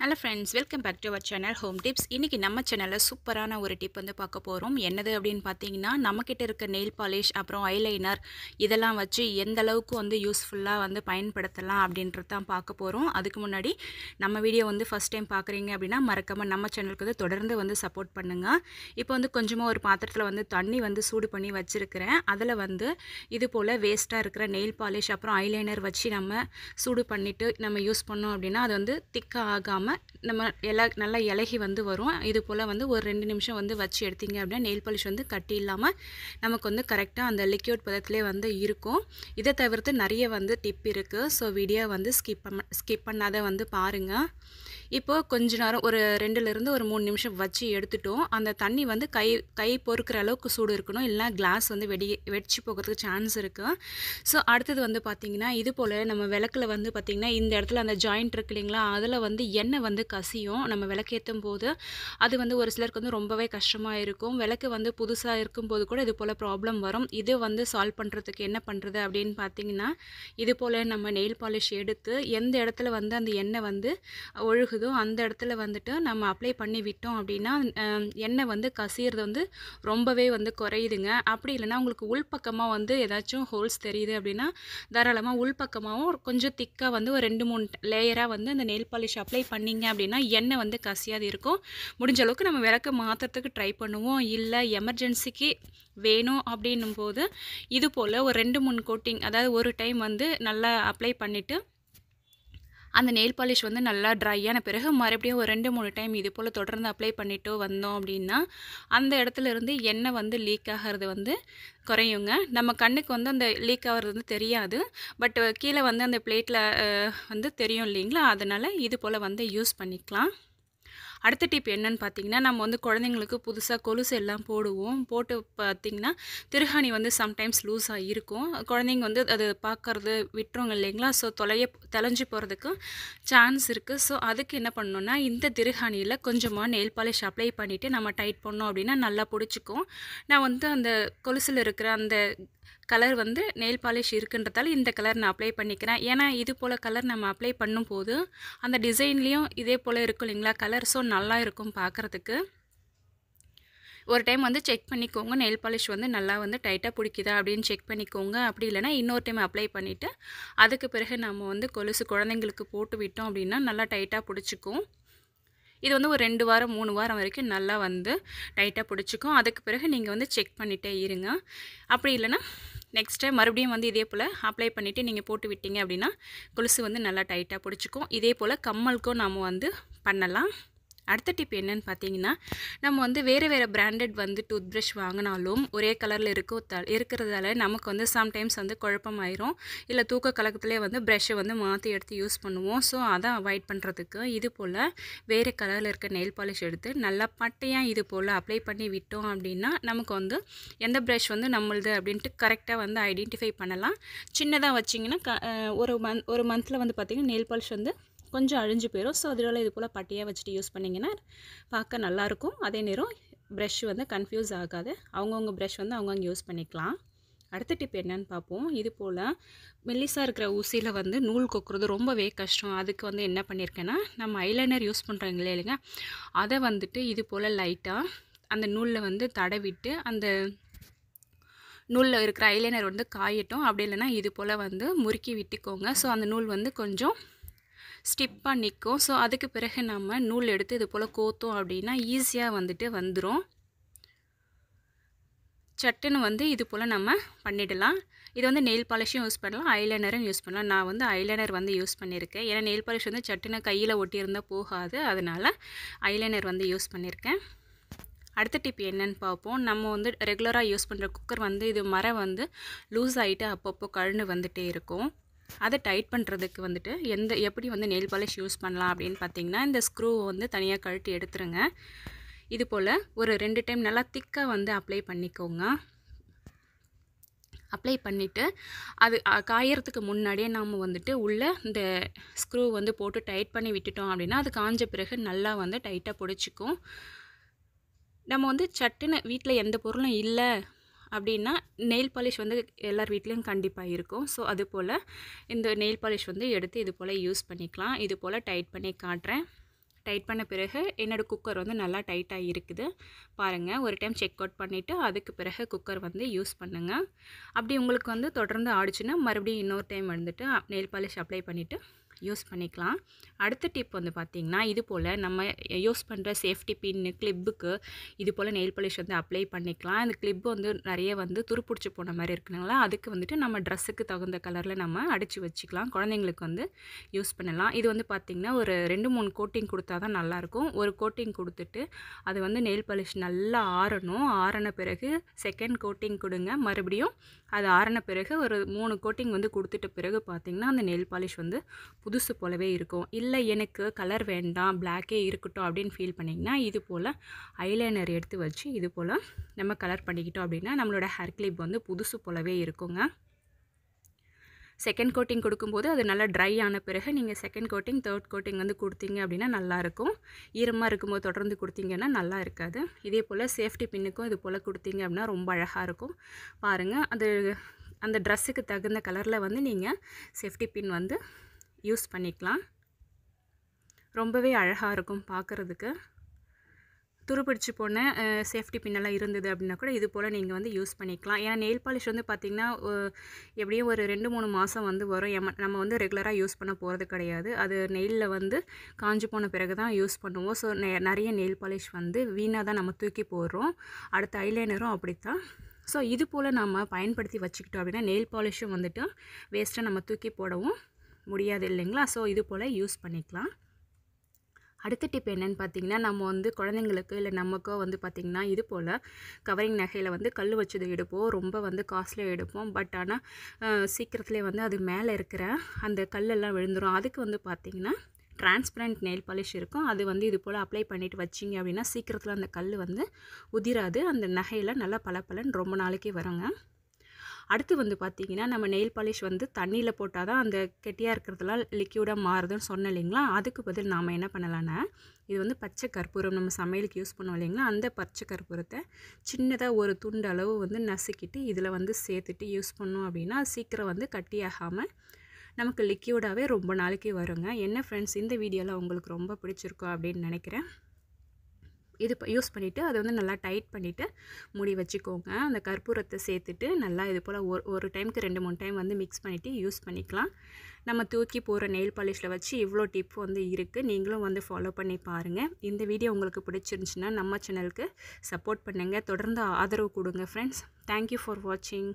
hello friends welcome back to our channel home tips இன்றைக்கி நம்ம சேனலில் சூப்பரான ஒரு டிப் வந்து பார்க்க போகிறோம் என்னது அப்படின்னு பார்த்தீங்கன்னா நம்மக்கிட்ட இருக்க நெயில் பாலிஷ் அப்புறம் ஐலைனர் இதெல்லாம் வச்சு எந்த அளவுக்கு வந்து யூஸ்ஃபுல்லாக வந்து பயன்படுத்தலாம் அப்படின்றது தான் பார்க்க போகிறோம் அதுக்கு முன்னாடி நம்ம வீடியோ வந்து ஃபஸ்ட் டைம் பார்க்குறீங்க அப்படின்னா மறக்காமல் நம்ம சேனலுக்கு வந்து தொடர்ந்து வந்து சப்போர்ட் பண்ணுங்கள் இப்போ வந்து கொஞ்சமாக ஒரு பாத்திரத்தில் வந்து தண்ணி வந்து சூடு பண்ணி வச்சுருக்கிறேன் அதில் வந்து இது போல் வேஸ்ட்டாக இருக்கிற நெயில் பாலிஷ் அப்புறம் ஐலைனர் வச்சு நம்ம சூடு பண்ணிவிட்டு நம்ம யூஸ் பண்ணோம் அப்படின்னா அது வந்து திக்காக ஆகாமல் இல்லாமல் நம்ம இல நல்லா இலகி வந்து வரும் இது போல் வந்து ஒரு ரெண்டு நிமிஷம் வந்து வச்சு எடுத்திங்க அப்படின்னா நெயில் பாலிஷ் வந்து கட்டி இல்லாமல் நமக்கு வந்து கரெக்டாக அந்த லிக்யூட் பதத்துலேயே வந்து இருக்கும் இதை தவிர்த்து நிறைய வந்து டிப் இருக்குது ஸோ வீடியோ வந்து ஸ்கிப் பண்ண ஸ்கிப் பண்ணாத வந்து பாருங்கள் இப்போது கொஞ்ச நேரம் ஒரு ரெண்டுலேருந்து ஒரு மூணு நிமிஷம் வச்சு எடுத்துட்டோம் அந்த தண்ணி வந்து கை கை பொறுக்கிற அளவுக்கு சூடு இருக்கணும் இல்லைனா கிளாஸ் வந்து வெடி வெடிச்சு போகிறதுக்கு சான்ஸ் இருக்குது ஸோ அடுத்தது வந்து பார்த்திங்கன்னா இது போல் நம்ம விளக்கில் வந்து பார்த்திங்கன்னா இந்த இடத்துல அந்த ஜாயிண்ட் இருக்கு இல்லைங்களா அதில் வந்து எண்ணெய் எண்ணெய் வந்து கசியும் நம்ம விளக்கேற்றும் போது அது வந்து ஒரு சிலருக்கு வந்து ரொம்பவே கஷ்டமாக இருக்கும் விளக்கு வந்து புதுசாக இருக்கும்போது கூட இது போல் ப்ராப்ளம் வரும் இது வந்து சால்வ் பண்ணுறதுக்கு என்ன பண்ணுறது அப்படின்னு பார்த்தீங்கன்னா இது போல் நம்ம நெயில் பாலிஷ் எடுத்து எந்த இடத்துல வந்து அந்த எண்ணெய் வந்து ஒழுகுதோ அந்த இடத்துல வந்துட்டு நம்ம அப்ளை பண்ணி விட்டோம் அப்படின்னா எண்ணெய் வந்து கசியறது வந்து ரொம்பவே வந்து குறையுதுங்க அப்படி இல்லைன்னா உங்களுக்கு உள்பக்கமாக வந்து ஏதாச்சும் ஹோல்ஸ் தெரியுது அப்படின்னா தாராளமாக உள்பக்கமாகவும் கொஞ்சம் திக்காக வந்து ஒரு ரெண்டு மூணு லேயராக வந்து அந்த நெயில் பாலிஷ் அப்ளை பண்ணி பண்ணிங்க அப்படின்னா எண்ணெய் வந்து கசியாது இருக்கும் முடிஞ்ச அளவுக்கு நம்ம விளக்கு மாற்றுறதுக்கு ட்ரை பண்ணுவோம் இல்லை எமர்ஜென்சிக்கு வேணும் அப்படின்னும் போது இது போல் ஒரு ரெண்டு மூணு கோட்டிங் அதாவது ஒரு டைம் வந்து நல்லா அப்ளை பண்ணிவிட்டு அந்த நெயில் பாலிஷ் வந்து நல்லா ட்ரை ஆன பிறகு மறுபடியும் ஒரு ரெண்டு மூணு டைம் இது போல் தொடர்ந்து அப்ளை பண்ணிவிட்டு வந்தோம் அப்படின்னா அந்த இடத்துல இருந்து எண்ணெய் வந்து லீக் ஆகிறது வந்து குறையுங்க நம்ம கண்ணுக்கு வந்து அந்த லீக் ஆகிறது வந்து தெரியாது பட் கீழே வந்து அந்த பிளேட்டில் வந்து தெரியும் இல்லைங்களா அதனால் இது போல் வந்து யூஸ் பண்ணிக்கலாம் அடுத்த டிப் என்னன்னு பார்த்தீங்கன்னா நம்ம வந்து குழந்தைங்களுக்கு புதுசாக கொலுசு எல்லாம் போடுவோம் போட்டு பார்த்திங்கன்னா திருஹாணி வந்து சம்டைம்ஸ் லூஸ் இருக்கும் குழந்தைங்க வந்து அது பார்க்கறது விட்டுருவாங்க இல்லைங்களா ஸோ தொலைய தொலைஞ்சு போகிறதுக்கு சான்ஸ் இருக்குது ஸோ அதுக்கு என்ன பண்ணணும்னா இந்த திருஹாணியில் கொஞ்சமாக நெயில் பாலிஷ் அப்ளை பண்ணிவிட்டு நம்ம டைட் பண்ணோம் அப்படின்னா நல்லா பிடிச்சிக்கும் நான் வந்து அந்த கொலுசில் இருக்கிற அந்த கலர் வந்து நெயில் பாலிஷ் இருக்குன்றதால இந்த கலர் நான் அப்ளை பண்ணிக்கிறேன் ஏன்னா இது போல் கலர் நம்ம அப்ளை பண்ணும்போது அந்த டிசைன்லேயும் இதே போல் இருக்கும் இல்லைங்களா கலர் ஸோ நல்லா இருக்கும் பார்க்குறதுக்கு ஒரு டைம் வந்து செக் பண்ணிக்கோங்க நெயில் பாலிஷ் வந்து நல்லா வந்து டைட்டாக பிடிக்குதா அப்படின்னு செக் பண்ணிக்கோங்க அப்படி இல்லைனா இன்னொரு டைம் அப்ளை பண்ணிவிட்டு அதுக்கு பிறகு நம்ம வந்து கொலுசு குழந்தைங்களுக்கு போட்டு விட்டோம் அப்படின்னா நல்லா டைட்டாக பிடிச்சிக்கும் இது வந்து ஒரு ரெண்டு வாரம் மூணு வாரம் வரைக்கும் நல்லா வந்து டைட்டாக பிடிச்சிக்கும் அதுக்கு பிறகு நீங்கள் வந்து செக் பண்ணிகிட்டே இருங்க அப்படி இல்லைனா நெக்ஸ்ட்டு மறுபடியும் வந்து இதே போல் அப்ளை பண்ணிவிட்டு நீங்கள் போட்டு விட்டீங்க அப்படின்னா கொலுசு வந்து நல்லா டைட்டாக பிடிச்சிக்கும் இதே போல் கம்மலுக்கும் நாம் வந்து பண்ணலாம் அடுத்த டிப் என்னன்னு பார்த்தீங்கன்னா நம்ம வந்து வேறு வேறு பிராண்டட் வந்து டூத் ப்ரஷ் வாங்கினாலும் ஒரே கலரில் இருக்க இருக்கிறதால நமக்கு வந்து சம்டைம்ஸ் வந்து குழப்பமாயிரும் இல்லை தூக்க கலக்கத்துலேயே வந்து ப்ரஷ்ஷை வந்து மாற்றி எடுத்து யூஸ் பண்ணுவோம் ஸோ அதை அவாய்ட் பண்ணுறதுக்கு இது போல் வேறு கலரில் இருக்க நெயில் பாலிஷ் எடுத்து நல்லா பட்டையாக இது போல் அப்ளை பண்ணி விட்டோம் அப்படின்னா நமக்கு வந்து எந்த ப்ரஷ் வந்து நம்மளுது அப்படின்ட்டு கரெக்டாக வந்து ஐடென்டிஃபை பண்ணலாம் சின்னதாக வச்சிங்கன்னா ஒரு மந்த் ஒரு மந்தில் வந்து பார்த்திங்கன்னா நெயில் பாலிஷ் வந்து கொஞ்சம் அழிஞ்சு போயிடும் ஸோ அதனால் இது போல் பட்டியாக வச்சுட்டு யூஸ் பண்ணிங்கன்னா பார்க்க நல்லாயிருக்கும் அதே நேரம் ப்ரெஷ் வந்து கன்ஃபியூஸ் ஆகாது அவங்கவுங்க ப்ரெஷ் வந்து அவங்கவுங்க யூஸ் பண்ணிக்கலாம் அடுத்த டிப் என்னன்னு பார்ப்போம் இது போல் மெல்லிஸாக இருக்கிற ஊசியில் வந்து நூல் கொக்குறது ரொம்பவே கஷ்டம் அதுக்கு வந்து என்ன பண்ணியிருக்கேன்னா நம்ம ஐலைனர் யூஸ் இல்லையா இல்லைங்க அதை வந்துட்டு இது போல் லைட்டாக அந்த நூலில் வந்து தடவிட்டு அந்த நூலில் இருக்கிற ஐலைனர் வந்து காயட்டும் அப்படி இல்லைன்னா இது போல் வந்து முறுக்கி விட்டுக்கோங்க ஸோ அந்த நூல் வந்து கொஞ்சம் ஸ்டிப்பாக நிற்கும் ஸோ அதுக்கு பிறகு நம்ம நூல் எடுத்து இது போல் கோத்தோம் அப்படின்னா ஈஸியாக வந்துட்டு வந்துடும் சட்டுன்னு வந்து இது போல் நம்ம பண்ணிடலாம் இது வந்து நெயில் பாலிஷும் யூஸ் பண்ணலாம் ஐலைனரும் யூஸ் பண்ணலாம் நான் வந்து ஐலைனர் வந்து யூஸ் பண்ணியிருக்கேன் ஏன்னா நெயில் பாலிஷ் வந்து சட்டுன்னு கையில் ஒட்டியிருந்தால் போகாது அதனால் ஐலைனர் வந்து யூஸ் பண்ணியிருக்கேன் அடுத்த டிப் என்னன்னு பார்ப்போம் நம்ம வந்து ரெகுலராக யூஸ் பண்ணுற குக்கர் வந்து இது மரம் வந்து லூஸ் ஆகிட்டு அப்பப்போ கழுந்து வந்துகிட்டே இருக்கும் அதை டைட் பண்ணுறதுக்கு வந்துட்டு எந்த எப்படி வந்து நெயில் பாலிஷ் யூஸ் பண்ணலாம் அப்படின்னு பார்த்தீங்கன்னா இந்த ஸ்க்ரூவை வந்து தனியாக கழட்டி எடுத்துருங்க இது போல் ஒரு ரெண்டு டைம் நல்லா திக்காக வந்து அப்ளை பண்ணிக்கோங்க அப்ளை பண்ணிவிட்டு அது காயறதுக்கு முன்னாடியே நாம் வந்துட்டு உள்ளே இந்த ஸ்க்ரூ வந்து போட்டு டைட் பண்ணி விட்டுட்டோம் அப்படின்னா அது காஞ்ச பிறகு நல்லா வந்து டைட்டாக பிடிச்சிக்கும் நம்ம வந்து சட்டுன்னு வீட்டில் எந்த பொருளும் இல்லை அப்படின்னா நெயில் பாலிஷ் வந்து எல்லார் வீட்லேயும் கண்டிப்பாக இருக்கும் ஸோ அது போல் இந்த நெயில் பாலிஷ் வந்து எடுத்து இது போல் யூஸ் பண்ணிக்கலாம் இது போல் டைட் பண்ணி காட்டுறேன் டைட் பண்ண பிறகு என்னோடய குக்கர் வந்து நல்லா டைட்டாக இருக்குது பாருங்கள் ஒரு டைம் செக் அவுட் பண்ணிவிட்டு அதுக்கு பிறகு குக்கர் வந்து யூஸ் பண்ணுங்கள் அப்படி உங்களுக்கு வந்து தொடர்ந்து ஆடிச்சுன்னா மறுபடியும் இன்னொரு டைம் வந்துட்டு நெயில் பாலிஷ் அப்ளை பண்ணிவிட்டு யூஸ் பண்ணிக்கலாம் அடுத்த டிப் வந்து பார்த்திங்கன்னா இது போல் நம்ம யூஸ் பண்ணுற சேஃப்டி பின்னு கிளிப்புக்கு இது போல் நெயில் பாலிஷ் வந்து அப்ளை பண்ணிக்கலாம் இந்த கிளிப் வந்து நிறைய வந்து துருப்பிடிச்சி போன மாதிரி இருக்குனால அதுக்கு வந்துட்டு நம்ம ட்ரெஸ்ஸுக்கு தகுந்த கலரில் நம்ம அடித்து வச்சுக்கலாம் குழந்தைங்களுக்கு வந்து யூஸ் பண்ணலாம் இது வந்து பார்த்திங்கன்னா ஒரு ரெண்டு மூணு கோட்டிங் கொடுத்தா தான் நல்லாயிருக்கும் ஒரு கோட்டிங் கொடுத்துட்டு அது வந்து நெயில் பாலிஷ் நல்லா ஆறணும் ஆறின பிறகு செகண்ட் கோட்டிங் கொடுங்க மறுபடியும் அது ஆறின பிறகு ஒரு மூணு கோட்டிங் வந்து கொடுத்துட்ட பிறகு பார்த்திங்கன்னா அந்த நெயில் பாலிஷ் வந்து புது புதுசு போலவே இருக்கும் இல்லை எனக்கு கலர் வேண்டாம் பிளாக்கே இருக்கட்டும் அப்படின்னு ஃபீல் பண்ணிங்கன்னா இது போல் ஐலைனர் எடுத்து வச்சு இது போல் நம்ம கலர் பண்ணிக்கிட்டோம் அப்படின்னா நம்மளோட ஹேர் கிளிப் வந்து புதுசு போலவே இருக்குங்க செகண்ட் கோட்டிங் கொடுக்கும்போது அது நல்லா ட்ரை ஆன பிறகு நீங்கள் செகண்ட் கோட்டிங் தேர்ட் கோட்டிங் வந்து கொடுத்தீங்க அப்படின்னா நல்லாயிருக்கும் ஈரமாக இருக்கும்போது தொடர்ந்து கொடுத்தீங்கன்னா நல்லா இருக்காது இதே போல் சேஃப்டி பின்னுக்கும் இது போல் கொடுத்தீங்க அப்படின்னா ரொம்ப அழகாக இருக்கும் பாருங்கள் அது அந்த ட்ரெஸ்ஸுக்கு தகுந்த கலரில் வந்து நீங்கள் சேஃப்டி பின் வந்து யூஸ் பண்ணிக்கலாம் ரொம்பவே அழகாக இருக்கும் பார்க்குறதுக்கு துருப்பிடிச்சு போன சேஃப்டி பின்னெல்லாம் இருந்தது அப்படின்னா கூட இது போல் நீங்கள் வந்து யூஸ் பண்ணிக்கலாம் ஏன்னா நெயில் பாலிஷ் வந்து பார்த்திங்கன்னா எப்படியும் ஒரு ரெண்டு மூணு மாதம் வந்து வரும் நம்ம வந்து ரெகுலராக யூஸ் பண்ண போகிறது கிடையாது அது நெயிலில் வந்து காஞ்சி போன பிறகு தான் யூஸ் பண்ணுவோம் ஸோ நிறைய நெயில் பாலிஷ் வந்து வீணாக தான் நம்ம தூக்கி போடுறோம் அடுத்த ஐலைனரும் அப்படித்தான் ஸோ இது போல் நம்ம பயன்படுத்தி வச்சுக்கிட்டோம் அப்படின்னா நெயில் பாலிஷும் வந்துட்டு வேஸ்ட்டாக நம்ம தூக்கி போடவும் முடியாது இல்லைங்களா ஸோ இது போல் யூஸ் பண்ணிக்கலாம் அடுத்த டிப் என்னென்னு பார்த்தீங்கன்னா நம்ம வந்து குழந்தைங்களுக்கு இல்லை நமக்கோ வந்து பார்த்திங்கன்னா இது போல் கவரிங் நகையில் வந்து கல் வச்சது எடுப்போம் ரொம்ப வந்து காஸ்ட்லியாக எடுப்போம் பட் ஆனால் சீக்கிரத்துலேயே வந்து அது மேலே இருக்கிற அந்த கல்லெல்லாம் விழுந்துடும் அதுக்கு வந்து பார்த்திங்கன்னா டிரான்ஸ்பரண்ட் நெயில் பாலிஷ் இருக்கும் அது வந்து இது போல் அப்ளை பண்ணிவிட்டு வச்சிங்க அப்படின்னா சீக்கிரத்தில் அந்த கல் வந்து உதிராது அந்த நகையில் நல்லா பல பலன் ரொம்ப நாளைக்கு வருங்க அடுத்து வந்து பார்த்திங்கன்னா நம்ம நெயில் பாலிஷ் வந்து தண்ணியில் போட்டால் தான் அந்த கெட்டியாக இருக்கிறதுலாம் லிக்யூடாக மாறுதுன்னு சொன்னேன் இல்லைங்களா அதுக்கு பதில் நாம் என்ன பண்ணலான்னா இது வந்து பச்சை கற்பூரம் நம்ம சமையலுக்கு யூஸ் பண்ணுவோம் இல்லைங்களா அந்த பச்சை கற்பூரத்தை சின்னதாக ஒரு துண்டு அளவு வந்து நசுக்கிட்டு இதில் வந்து சேர்த்துட்டு யூஸ் பண்ணோம் அப்படின்னா சீக்கிரம் வந்து கட்டியாகாமல் நமக்கு லிக்யூடாகவே ரொம்ப நாளைக்கு வருங்க என்ன ஃப்ரெண்ட்ஸ் இந்த வீடியோவில் உங்களுக்கு ரொம்ப பிடிச்சிருக்கோம் அப்படின்னு நினைக்கிறேன் இது யூஸ் பண்ணிவிட்டு அதை வந்து நல்லா டைட் பண்ணிவிட்டு மூடி வச்சுக்கோங்க அந்த கற்பூரத்தை சேர்த்துட்டு நல்லா இது போல் ஒரு ஒரு டைமுக்கு ரெண்டு மூணு டைம் வந்து மிக்ஸ் பண்ணிவிட்டு யூஸ் பண்ணிக்கலாம் நம்ம தூக்கி போகிற நெயில் பாலிஷில் வச்சு இவ்வளோ டிப் வந்து இருக்குது நீங்களும் வந்து ஃபாலோ பண்ணி பாருங்கள் இந்த வீடியோ உங்களுக்கு பிடிச்சிருந்துச்சுன்னா நம்ம சேனலுக்கு சப்போர்ட் பண்ணுங்கள் தொடர்ந்து ஆதரவு கொடுங்க ஃப்ரெண்ட்ஸ் தேங்க்யூ ஃபார் வாட்சிங்